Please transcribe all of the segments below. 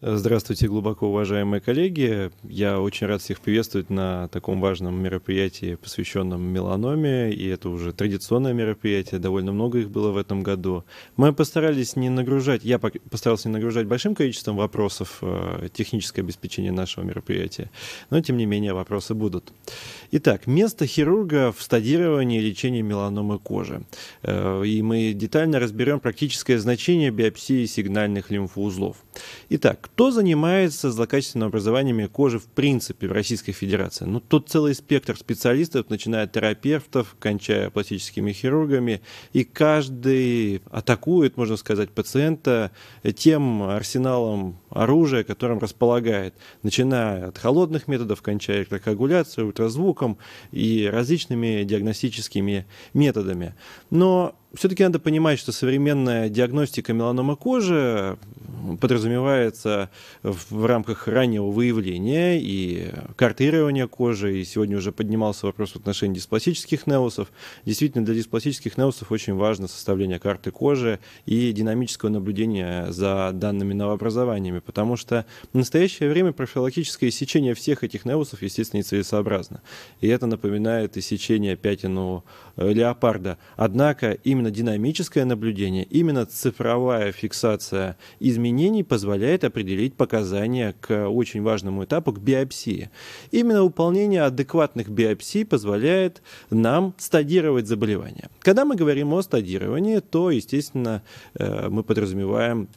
Здравствуйте, глубоко уважаемые коллеги. Я очень рад всех приветствовать на таком важном мероприятии, посвященном меланоме. И это уже традиционное мероприятие, довольно много их было в этом году. Мы постарались не нагружать, я постарался не нагружать большим количеством вопросов э, техническое обеспечение нашего мероприятия. Но, тем не менее, вопросы будут. Итак, место хирурга в стадировании лечения меланомы кожи. Э, и мы детально разберем практическое значение биопсии сигнальных лимфоузлов. Итак, кто занимается злокачественными образованиями кожи в принципе в Российской Федерации? Ну, тут целый спектр специалистов, начиная от терапевтов, кончая пластическими хирургами, и каждый атакует, можно сказать, пациента тем арсеналом оружие, которым располагает, начиная от холодных методов, кончая электрокоагуляцией, ультразвуком и различными диагностическими методами. Но все-таки надо понимать, что современная диагностика меланомы кожи подразумевается в рамках раннего выявления и картирования кожи, и сегодня уже поднимался вопрос в отношении дисплазических неусов. Действительно, для дисплазических неусов очень важно составление карты кожи и динамического наблюдения за данными новообразованиями сечениями, потому что в настоящее время профилактическое сечение всех этих невусов, естественно, нецелесообразно. И это напоминает и сечение пятину э, леопарда. Однако именно динамическое наблюдение, именно цифровая фиксация изменений позволяет определить показания к очень важному этапу, к биопсии. Именно выполнение адекватных биопсий позволяет нам стадировать заболевание. Когда мы говорим о стадировании, то, естественно, э, мы подразумеваем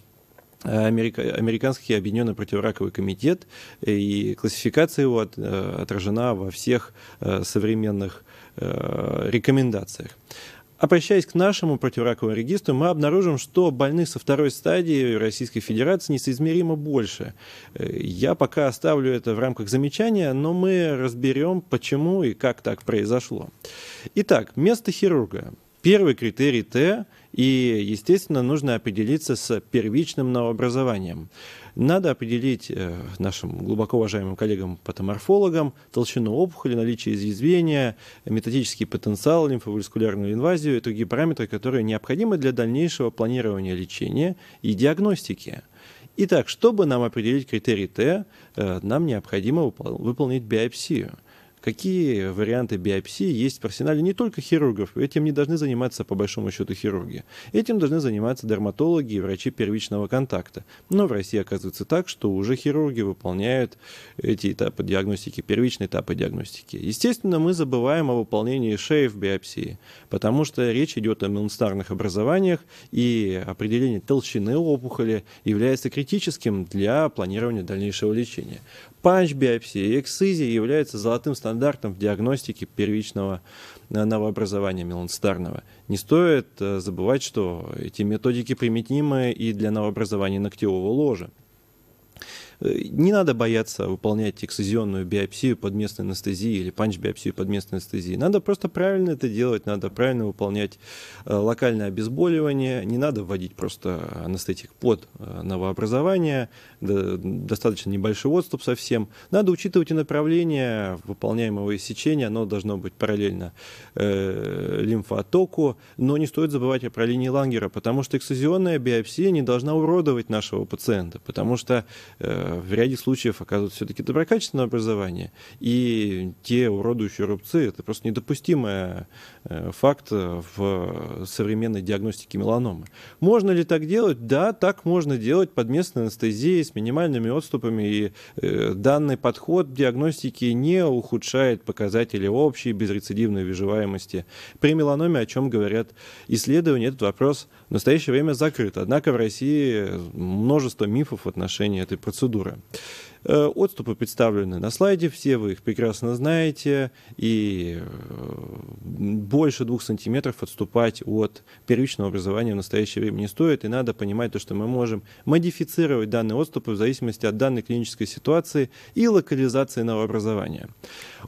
Американский объединенный противораковый комитет, э, и классификация его от, э, отражена во всех э, современных рекомендациях. Обращаясь к нашему противораковому регистру, мы обнаружим, что больных со второй стадии Российской Федерации несоизмеримо больше. Я пока оставлю это в рамках замечания, но мы разберем, почему и как так произошло. Итак, место хирурга. Первый критерий Т, и, естественно, нужно определиться с первичным новообразованием. Надо определить э, нашим глубоко уважаемым коллегам-патоморфологам толщину опухоли, наличие изъязвения, методический потенциал, лимфоваскулярную инвазию и другие параметры, которые необходимы для дальнейшего планирования лечения и диагностики. Итак, чтобы нам определить критерий Т, э, нам необходимо выполнить биопсию – какие варианты биопсии есть в арсенале не только хирургов. Этим не должны заниматься, по большому счету, хирурги. Этим должны заниматься дерматологи и врачи первичного контакта. Но в России оказывается так, что уже хирурги выполняют эти этапы диагностики, первичные этапы диагностики. Естественно, мы забываем о выполнении шеи в биопсии, потому что речь идет о меланстарных образованиях, и определение толщины опухоли является критическим для планирования дальнейшего лечения. Панч биопсии и эксцизия являются золотым стандартом стандартом в диагностике первичного э, новообразования меланцитарного. Не стоит э, забывать, что эти методики применимы и для новообразования ногтевого ложа. Э, не надо бояться выполнять эксцезионную биопсию под местной анестезией или панч-биопсию под местной анестезией. Надо просто правильно это делать, надо правильно выполнять э, локальное обезболивание, не надо вводить просто анестетик под э, новообразование, достаточно небольшой отступ совсем. Надо учитывать и направление выполняемого иссечения, оно должно быть параллельно э, но не стоит забывать о про линии Лангера, потому что эксцезионная биопсия не должна уродовать нашего пациента, потому что в ряде случаев оказывают все-таки доброкачественное образование, и те уродующие рубцы – это просто недопустимый э, факт в современной диагностике меланомы. Можно ли так делать? Да, так можно делать под местной анестезией с минимальными отступами, и э, данный подход диагностики не ухудшает показатели общей безрецидивной выживаемости. При меланоме, о чем говорят исследования, этот вопрос в настоящее время закрыт. Однако в России э, множество мифов в отношении этой процедуры культуры. Э, отступы представлены на слайде, все вы их прекрасно знаете, и э, больше двух сантиметров отступать от первичного образования в настоящее время не стоит, и надо понимать то, что мы можем модифицировать данные отступы в зависимости от данной клинической ситуации и локализации новообразования.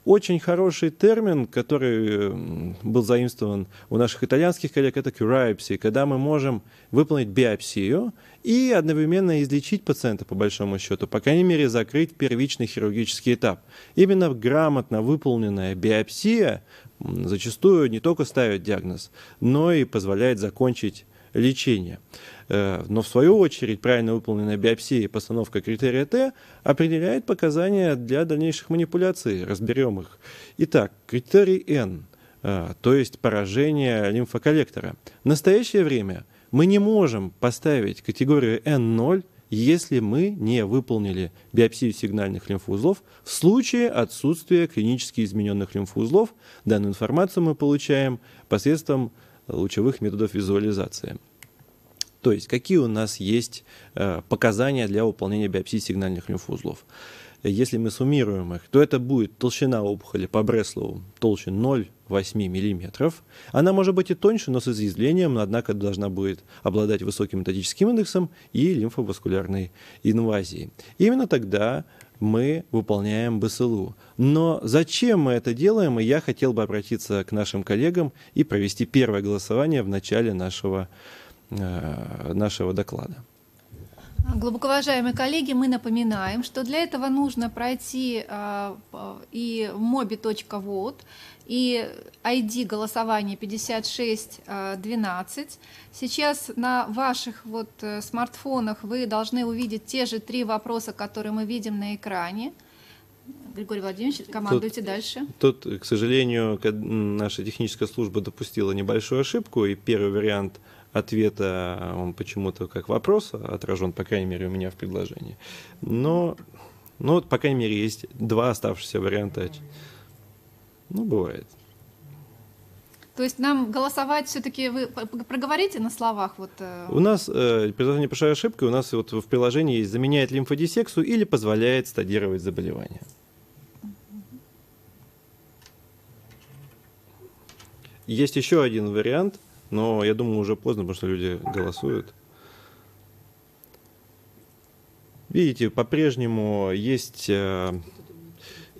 Очень хороший термин, который э, был заимствован у наших итальянских коллег, это curiopsy, когда мы можем выполнить биопсию, и одновременно излечить пациента, по большому счету, по крайней мере, закрыть первичный хирургический этап. Именно грамотно выполненная биопсия зачастую не только ставит диагноз, но и позволяет закончить лечение. Э, но в свою очередь правильно выполненная биопсия и постановка критерия Т определяет показания для дальнейших манипуляций, разберем их. Итак, критерий Н, э, то есть поражение лимфоколлектора. В настоящее время мы не можем поставить категорию N0, если мы не выполнили биопсию сигнальных лимфоузлов в случае отсутствия клинически измененных лимфоузлов. Данную информацию мы получаем посредством лучевых методов визуализации. То есть какие у нас есть э, показания для выполнения биопсии сигнальных лимфоузлов. Если мы суммируем их, то это будет толщина опухоли по Бреслову толще 0, 48 миллиметров, Она может быть и тоньше, но с изъязвлением, однако должна будет обладать высоким методическим индексом и лимфоваскулярной инвазией. Именно тогда мы выполняем БСЛУ. Но зачем мы это делаем? И я хотел бы обратиться к нашим коллегам и провести первое голосование в начале нашего, э, нашего доклада. Глубоко уважаемые коллеги, мы напоминаем, что для этого нужно пройти а, и mobi.vote, и ID голосования 5612. Сейчас на ваших вот э, смартфонах вы должны увидеть те же три вопроса, которые мы видим на экране. Григорий Владимирович, командуйте тут, дальше. Тут, к сожалению, наша техническая служба допустила небольшую ошибку, и первый вариант – ответа, а, он почему-то как вопрос отражен, по крайней мере, у меня в предложении. Но, ну, вот, по крайней мере, есть два оставшихся варианта. Ну, бывает. То есть нам голосовать все-таки вы проговорите на словах вот. Э, у нас э, предложение большая ошибка. У нас вот в приложении есть заменяет лимфодисексу или позволяет стадировать заболевание. Есть еще один вариант – но я думаю, уже поздно, потому что люди голосуют. Видите, по-прежнему есть, э,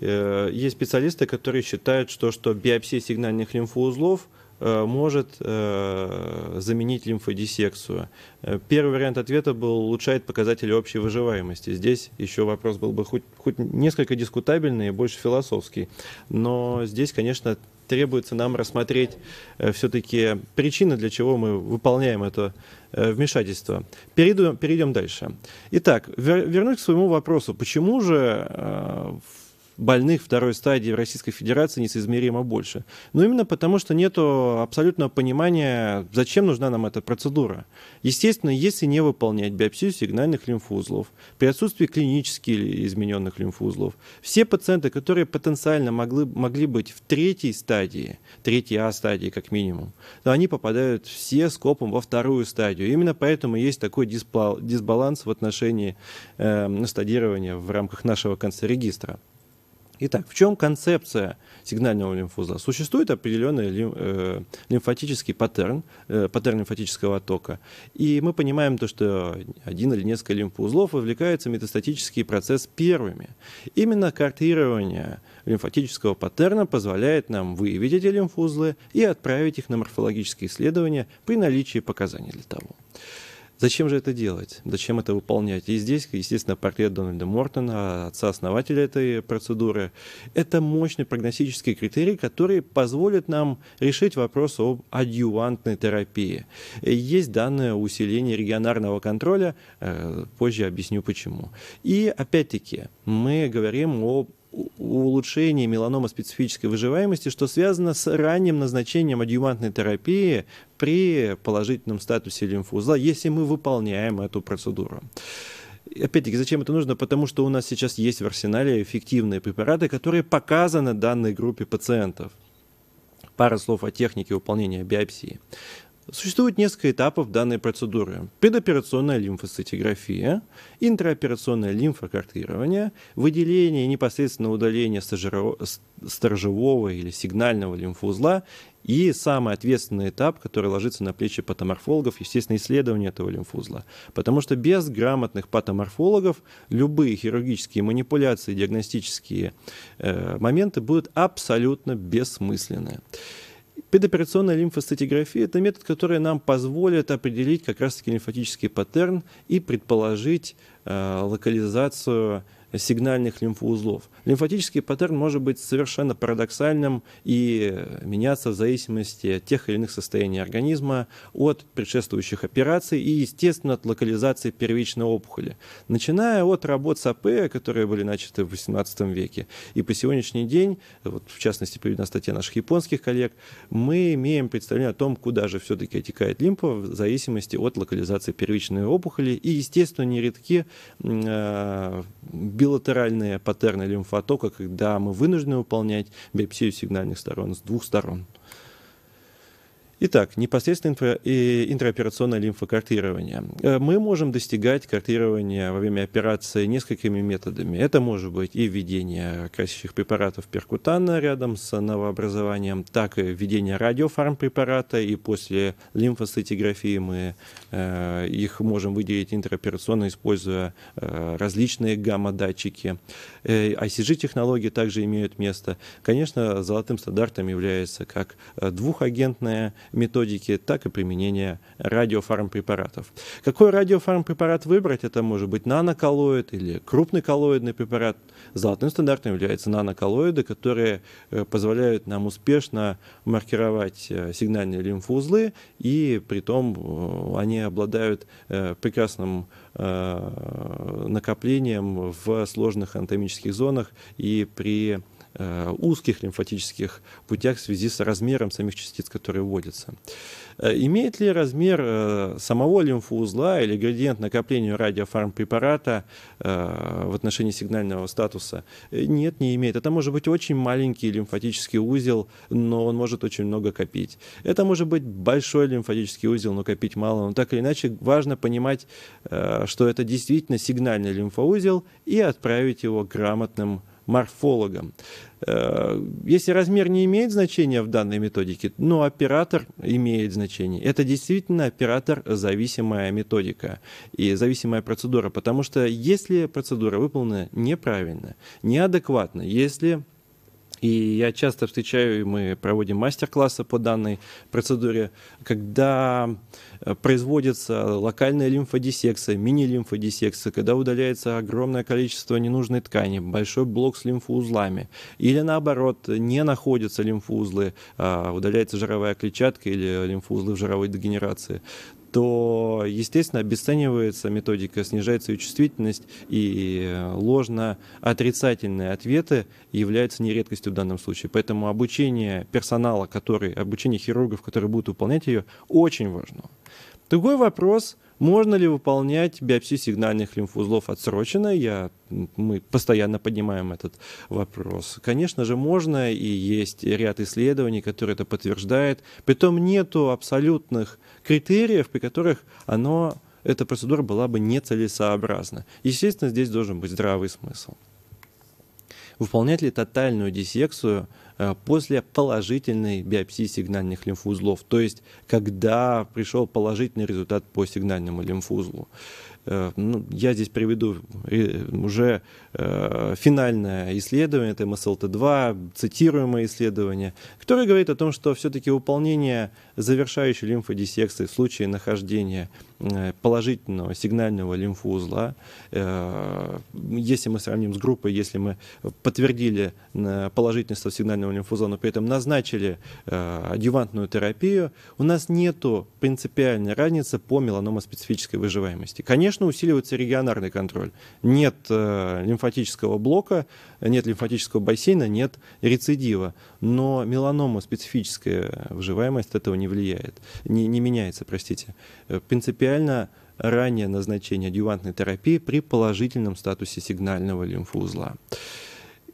э есть специалисты, которые считают, что, что биопсия сигнальных лимфоузлов э, может э, заменить лимфодисекцию. Э, первый вариант ответа был улучшает показатели общей выживаемости. Здесь еще вопрос был бы хоть, хоть несколько дискутабельный и больше философский. Но здесь, конечно, требуется нам рассмотреть э, все-таки причины, для чего мы выполняем это э, вмешательство. Перейду, перейдем дальше. Итак, вер, вернусь к своему вопросу. Почему же э, в больных второй стадии в Российской Федерации несоизмеримо больше. Но именно потому, что нет абсолютного понимания, зачем нужна нам эта процедура. Естественно, если не выполнять биопсию сигнальных лимфоузлов, при отсутствии клинически измененных лимфоузлов, все пациенты, которые потенциально могли, могли быть в третьей стадии, третьей А стадии как минимум, то они попадают все скопом во вторую стадию. Именно поэтому есть такой дисбаланс в отношении э, стадирования в рамках нашего концерегистра. регистра Итак, в чем концепция сигнального лимфуза? Существует определенный лим, э, лимфатический паттерн, э, паттерн лимфатического оттока, и мы понимаем то, что один или несколько лимфоузлов вовлекаются в метастатический процесс первыми. Именно картирование лимфатического паттерна позволяет нам выявить эти лимфоузлы и отправить их на морфологические исследования при наличии показаний для того. Зачем же это делать? Зачем это выполнять? И здесь, естественно, портрет Дональда Мортона, отца-основателя этой процедуры. Это мощный прогностический критерий, который позволит нам решить вопрос об адъювантной терапии. Есть данное усиление регионарного контроля, э, позже объясню почему. И опять-таки, мы говорим о улучшение меланома специфической выживаемости, что связано с ранним назначением адъювантной терапии при положительном статусе лимфоузла, если мы выполняем эту процедуру. Опять-таки, зачем это нужно? Потому что у нас сейчас есть в арсенале эффективные препараты, которые показаны данной группе пациентов. Пара слов о технике выполнения биопсии. Существует несколько этапов данной процедуры. Предоперационная лимфоцитиграфия, интраоперационное лимфокартирование, выделение и непосредственное удаление сторожевого или сигнального лимфоузла и самый ответственный этап, который ложится на плечи патоморфологов, естественно, исследование этого лимфузла. Потому что без грамотных патоморфологов любые хирургические манипуляции, диагностические э, моменты будут абсолютно бессмысленны. Предоперационная лимфостатиграфия – это метод, который нам позволит определить как раз-таки лимфатический паттерн и предположить э, локализацию сигнальных лимфоузлов. Лимфатический паттерн может быть совершенно парадоксальным и меняться в зависимости от тех или иных состояний организма, от предшествующих операций и, естественно, от локализации первичной опухоли. Начиная от работ с которые были начаты в XVIII веке, и по сегодняшний день, вот в частности приведена статья наших японских коллег, мы имеем представление о том, куда же все-таки отекает лимфа в зависимости от локализации первичной опухоли. И, естественно, нередки э, билатеральные паттерны лимфотока, когда мы вынуждены выполнять биопсию сигнальных сторон с двух сторон. Итак, непосредственно инфра- интраоперационное лимфокартирование. Э, мы можем достигать картирования во время операции несколькими методами. Это может быть и введение красящих препаратов перкутана рядом с новообразованием, так и введение радиофармпрепарата, и после лимфоцитиграфии мы э, их можем выделить интраоперационно, используя э, различные гамма-датчики. Э, ICG-технологии также имеют место. Конечно, золотым стандартом является как двухагентная методики, так и применения радиофармпрепаратов. Какой радиофармпрепарат выбрать? Это может быть наноколоид или крупный коллоидный препарат. Золотым стандартом являются наноколоиды, которые э, позволяют нам успешно маркировать э, сигнальные лимфузлы и при том э, они обладают прекрасным накоплением в сложных анатомических зонах и при Э, узких лимфатических путях в связи с размером самих частиц, которые вводятся. Э, имеет ли размер э, самого лимфоузла или градиент накопления радиофармпрепарата в отношении сигнального статуса? Нет, не имеет. Это может быть очень маленький лимфатический узел, но он может очень много копить. Это может быть большой лимфатический узел, но копить мало. Но так или иначе, важно понимать, что это действительно сигнальный лимфоузел и отправить его грамотным морфологом. Э, если размер не имеет значения в данной методике, но оператор имеет значение. Это действительно оператор-зависимая методика и зависимая процедура, потому что если процедура выполнена неправильно, неадекватно, если и я часто встречаю, и мы проводим мастер-классы по данной процедуре, когда э, производится локальная лимфодисекция, мини-лимфодисекция, когда удаляется огромное количество ненужной ткани, большой блок с лимфоузлами. Или наоборот, не находятся лимфоузлы, а удаляется жировая клетчатка или лимфоузлы в жировой дегенерации, то, естественно, обесценивается методика, снижается ее чувствительность, и э, ложно-отрицательные ответы являются нередкостью в данном случае. Поэтому обучение персонала, который, обучение хирургов, которые будут выполнять ее, очень важно. Другой вопрос, можно ли выполнять биопсию сигнальных лимфоузлов отсроченно? Я, мы постоянно поднимаем этот вопрос. Конечно же, можно, и есть ряд исследований, которые это подтверждают. Притом нету абсолютных критериев, при которых оно, эта процедура была бы нецелесообразна. Естественно, здесь должен быть здравый смысл выполнять ли тотальную диссекцию э, после положительной биопсии сигнальных лимфоузлов, то есть когда пришел положительный результат по сигнальному лимфоузлу. Э, ну, я здесь приведу э, уже финальное исследование, это МСЛТ-2, цитируемое исследование, которое говорит о том, что все-таки выполнение завершающей лимфодиссекции в случае нахождения э, положительного сигнального лимфоузла. Э, если мы сравним с группой, если мы подтвердили э, положительность сигнального лимфоузла, но при этом назначили адювантную терапию, у нас нет принципиальной разницы по меланомоспецифической выживаемости. Конечно, усиливается регионарный контроль. Нет лимфатического блока, нет лимфатического бассейна, нет рецидива. Но меланомоспецифическая выживаемость от этого не не влияет, не, не меняется, простите. Э, принципиально раннее назначение адювантной терапии при положительном статусе сигнального лимфоузла.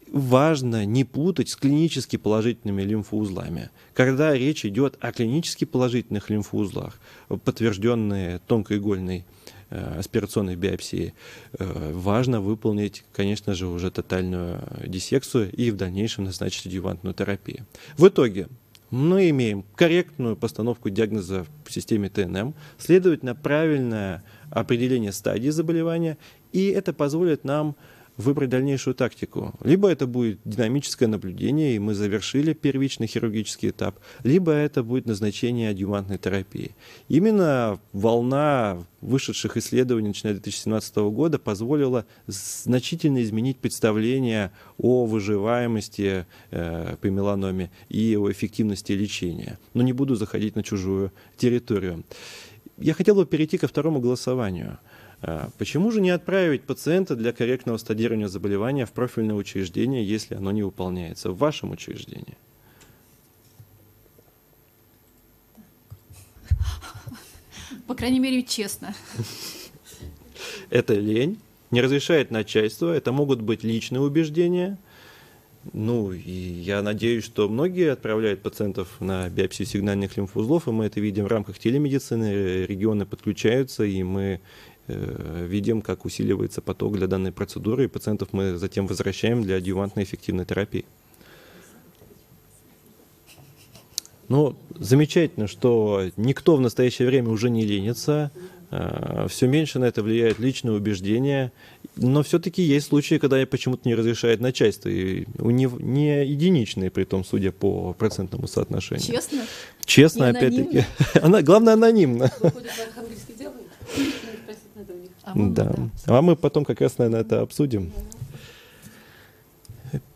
Важно не путать с клинически положительными лимфоузлами. Когда речь идет о клинически положительных лимфоузлах, подтвержденные тонкоигольной э, аспирационной биопсии, э, важно выполнить, конечно же, уже тотальную диссекцию и в дальнейшем назначить адювантную терапию. В итоге мы имеем корректную постановку диагноза в системе ТНМ, следовательно, правильное определение стадии заболевания, и это позволит нам выбрать дальнейшую тактику. Либо это будет динамическое наблюдение, и мы завершили первичный хирургический этап, либо это будет назначение адъювантной терапии. Именно волна вышедших исследований, начиная с 2017 года, позволила значительно изменить представление о выживаемости э, по меланоме и о эффективности лечения. Но не буду заходить на чужую территорию. Я хотел бы перейти ко второму голосованию. А почему же не отправить пациента для корректного стадирования заболевания в профильное учреждение, если оно не выполняется в вашем учреждении? По крайней мере, честно. Это лень, не разрешает начальство, это могут быть личные убеждения. Ну, и я надеюсь, что многие отправляют пациентов на биопсию сигнальных лимфоузлов, и мы это видим в рамках телемедицины, регионы подключаются, и мы Э, видим, как усиливается поток для данной процедуры, и пациентов мы затем возвращаем для адъювантной эффективной терапии. Ну, замечательно, что никто в настоящее время уже не ленится, э, все меньше на это влияет личное убеждение, но все-таки есть случаи, когда я почему-то не разрешает начальство, и не, не единичные, при том, судя по процентному соотношению. Честно? Честно, опять-таки. главное, анонимно. Выходит, а да. да. А мы потом как раз, наверное, это обсудим.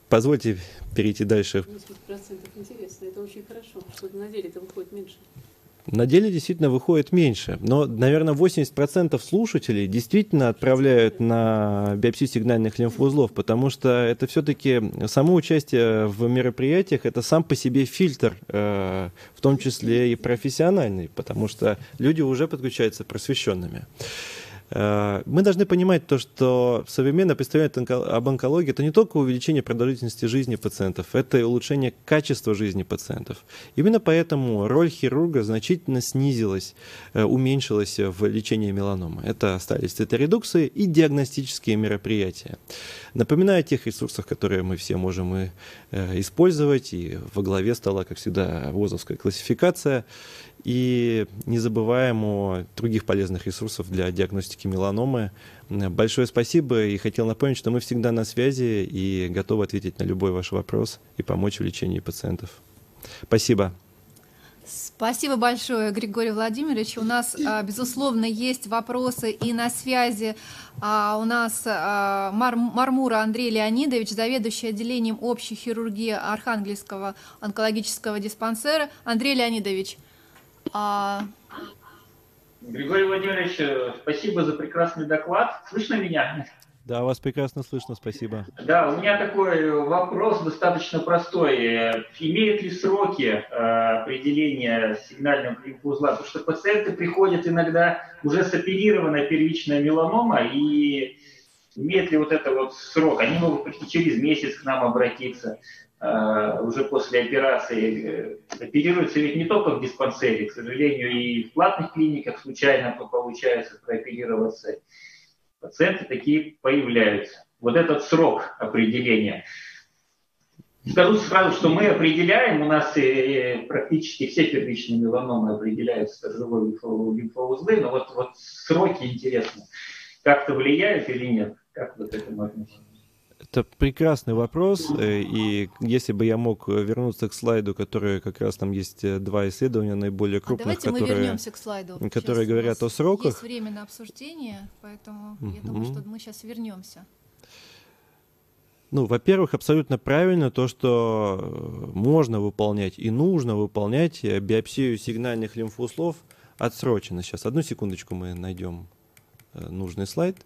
Позвольте перейти дальше. 10% интересно, это очень хорошо, что на деле это выходит меньше. На деле действительно выходит меньше, но, наверное, 80% слушателей действительно отправляют на биопсию сигнальных лимфоузлов, потому что это все-таки само участие в мероприятиях, это сам по себе фильтр, э, в том числе и профессиональный, потому что люди уже подключаются просвещенными. Э, мы должны понимать то, что современное представление об онкологии – это не только увеличение продолжительности жизни пациентов, это и улучшение качества жизни пациентов. Именно поэтому роль хирурга значительно снизилась, э, уменьшилась в лечении меланомы. Это остались цветоредукции и диагностические мероприятия. Напоминаю о тех ресурсах, которые мы все можем и э, использовать, и во главе стола, как всегда, ВОЗовская классификация, и не забываем о других полезных ресурсах для диагностики меланомы. Большое спасибо и хотел напомнить, что мы всегда на связи и готовы ответить на любой ваш вопрос и помочь в лечении пациентов. Спасибо. Спасибо большое, Григорий Владимирович. У нас, а, безусловно, есть вопросы и на связи. А, у нас а, Мармура Андрей Леонидович, заведующий отделением общей хирургии Архангельского онкологического диспансера. Андрей Леонидович, а... Григорий Владимирович, э, спасибо за прекрасный доклад. Слышно меня? Да, вас прекрасно слышно, спасибо. Да, у меня такой э, вопрос достаточно простой. Э, имеют ли сроки определения сигнального узла, Потому что пациенты приходят иногда уже соперированная первичная меланома, и имеет ли вот это вот срок? Они могут прийти через месяц к нам обратиться. Э, уже после операции э, оперируются ведь не только в диспансере, к сожалению, и в платных клиниках случайно получается прооперироваться. Пациенты такие появляются. Вот этот срок определения. Скажу сразу, что мы определяем, у нас э, практически все первичные меланомы определяются стержевой лимфоузлы, но вот, вот сроки интересны, как-то влияют или нет, как вот это этому это прекрасный вопрос, э, и если бы я мог э, вернуться к слайду, который как раз там есть э, два исследования наиболее а крупных, а которые, которые сейчас говорят о сроках. Есть время на обсуждение, поэтому uh-huh. я думаю, что мы сейчас вернемся. Ну, во-первых, абсолютно правильно то, что можно выполнять и нужно выполнять биопсию сигнальных лимфоузлов отсрочено. Сейчас, одну секундочку мы найдем нужный слайд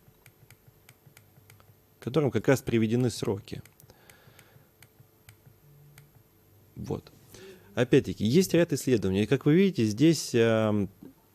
которым как раз приведены сроки. Вот. Опять-таки, есть ряд исследований. Как вы видите, здесь э,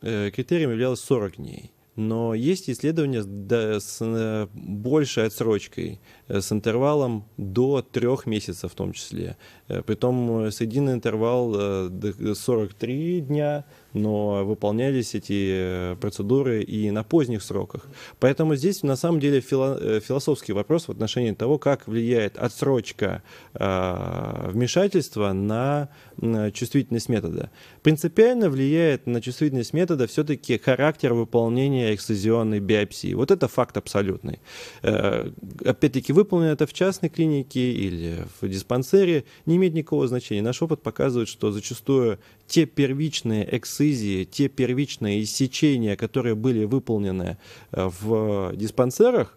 э, критерием являлось 40 дней. Но есть исследования с, да, с э, большей отсрочкой, э, с интервалом до трех месяцев в том чсле. Э, притом э, срединный интервал э, 43 э, дня, но выполнялись эти э, процедуры и на поздних сроках. Поэтому здесь на самом деле фило э, философский вопрос в отношении того, как влияет отсрочка э, вмешательства на, на чувствительность метода. Принципиально влияет на чувствительность метода все-таки характер выполнения эксцезионной биопсии. Вот это факт абсолютный. Э, опять-таки, выполнено это в частной клинике или в диспансере, не имеет никакого значения. Наш опыт показывает, что зачастую те первичные эксцизионные эксцизии, те первичные иссечения, которые были выполнены э, в э, диспансерах,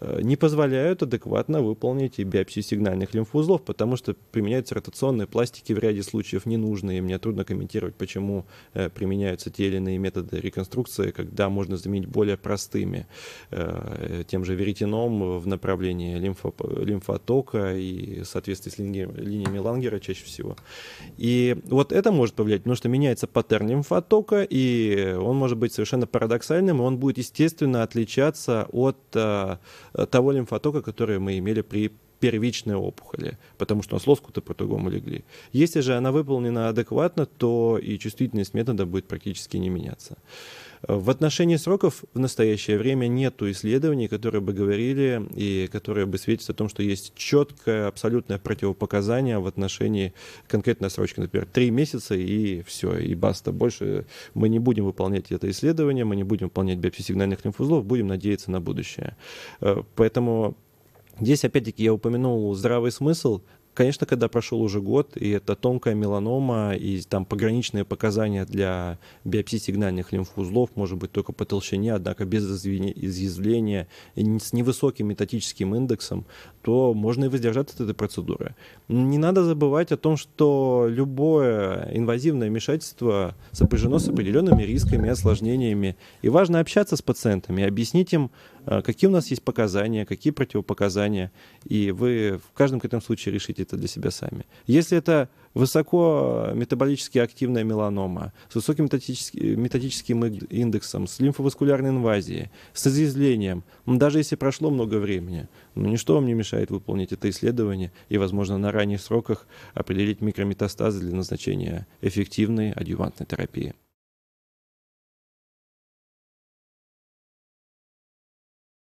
Э, не позволяют адекватно выполнить биопсию сигнальных лимфоузлов, потому что применяются ротационные пластики в ряде случаев ненужные. Мне трудно комментировать, почему э, применяются те или иные методы реконструкции, когда можно заменить более простыми, э, тем же веретеном в направлении лимфо, лимфотока и в соответствии с линии, линиями Лангера чаще всего. И вот это может повлиять, потому что меняется паттерн лимфотока, и он может быть совершенно парадоксальным, и он будет, естественно, отличаться от Э, того лимфотока, который мы имели при первичной опухоли, потому что у нас лоскуты по-другому легли. Если же она выполнена адекватно, то и чувствительность метода будет практически не меняться. В отношении сроков в настоящее время нет исследований, которые бы говорили и которые бы светят о том, что есть четкое, абсолютное противопоказание в отношении конкретной срочки. Например, три месяца и все, и баста. Больше мы не будем выполнять это исследование, мы не будем выполнять биопсию сигнальных лимфузлов, будем надеяться на будущее. Э, поэтому Здесь, опять-таки, я упомянул здравый смысл, конечно, когда прошел уже год, и это тонкая меланома, и там пограничные показания для биопсии сигнальных лимфоузлов, может быть, только по толщине, однако без изъязвления, и с невысоким метатическим индексом, то можно и воздержаться от этой процедуры. Не надо забывать о том, что любое инвазивное вмешательство сопряжено с определенными рисками и осложнениями. И важно общаться с пациентами, объяснить им, Э, какие у нас есть показания, какие противопоказания, и вы в каждом конкретном случае решите это для себя сами. Если это высоко э, метаболически активная меланома, с высоким э, метатическим индексом, с лимфоваскулярной инвазией, с изъязвлением, ну, даже если прошло много времени, ну, ничто вам не мешает выполнить это исследование и, возможно, на ранних сроках определить микрометастазы для назначения эффективной адъювантной терапии.